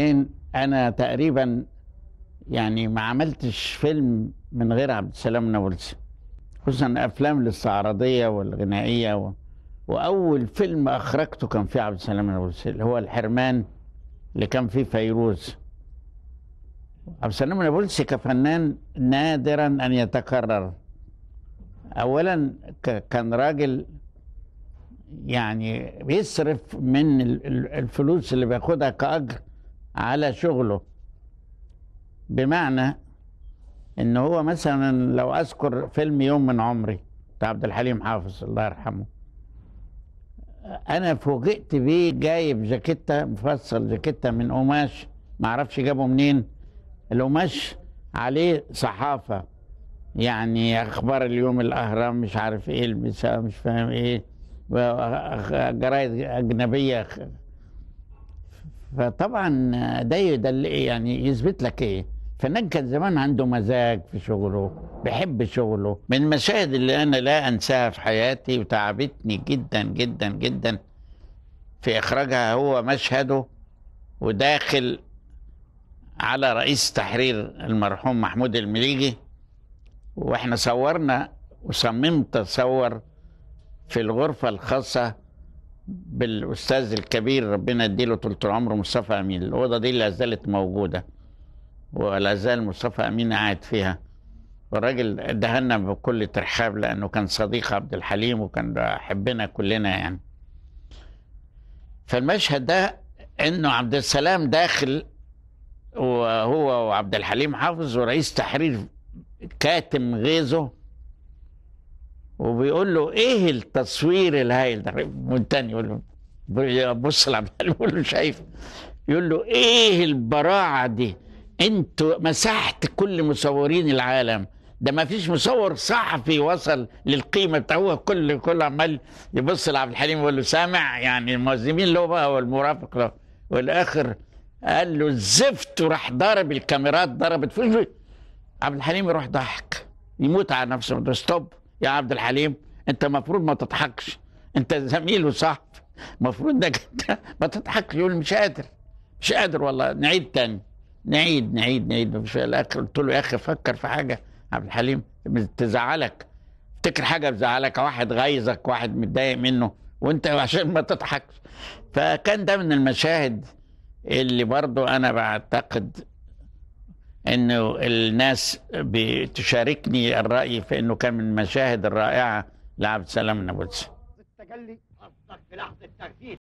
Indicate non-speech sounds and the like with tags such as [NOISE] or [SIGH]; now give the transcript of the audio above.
إن انا تقريبا يعني ما عملتش فيلم من غير عبد السلام نابلسي خصوصا افلام الاستعراضيه والغنائيه و... واول فيلم اخرجته كان فيه عبد السلام نابلسي اللي هو الحرمان اللي كان فيه فيروز عبد السلام نابلسي كفنان نادرا ان يتكرر اولا ك... كان راجل يعني بيصرف من الفلوس اللي بياخدها كاجر على شغله بمعنى ان هو مثلا لو اذكر فيلم يوم من عمري بتاع عبد الحليم حافظ الله يرحمه انا فوجئت بيه جايب جاكيته مفصل جاكيته من قماش معرفش جابه منين القماش عليه صحافه يعني اخبار اليوم الاهرام مش عارف ايه مش فاهم ايه جرايد اجنبيه فطبعا ده يدل إيه؟ يعني يثبت لك ايه فنان كان زمان عنده مزاج في شغله بيحب شغله من المشاهد اللي انا لا انساها في حياتي وتعبتني جدا جدا جدا في اخراجها هو مشهده وداخل على رئيس تحرير المرحوم محمود المليجي واحنا صورنا وصممت اصور في الغرفه الخاصه بالاستاذ الكبير ربنا يديله طول العمر مصطفى امين الاوضه دي اللي زالت موجوده ولا زال مصطفى امين قاعد فيها والراجل دهنا بكل ترحاب لانه كان صديق عبد الحليم وكان حبنا كلنا يعني فالمشهد ده انه عبد السلام داخل وهو وعبد الحليم حافظ ورئيس تحرير كاتم غيظه وبيقول له ايه التصوير الهائل ده منتني يقول له بص لعبد [LAUGHS] يقول له شايف يقول له ايه البراعه دي انتوا مسحت كل مصورين العالم ده ما فيش مصور صحفي وصل للقيمه بتاعه كل كل عمال يبص لعبد الحليم يقول له سامع يعني الموزمين له بقى والمرافق له والاخر قال له الزفت وراح ضرب الكاميرات ضربت فيه عبد الحليم يروح ضحك يموت على نفسه ستوب يا عبد الحليم انت المفروض ما تضحكش انت زميل وصاحب المفروض انك [LAUGHS] انت ما تضحكش يقول مش قادر مش قادر والله نعيد تاني نعيد نعيد نعيد مش في الاخر قلت له يا اخي فكر في حاجه عبد الحليم تزعلك افتكر حاجه بزعلك واحد غيظك واحد متضايق منه وانت [LAUGHS] عشان ما تضحكش فكان ده من المشاهد اللي برضو انا بعتقد انه الناس بتشاركني الراي في انه كان من المشاهد الرائعه لعبد السلام النابلسي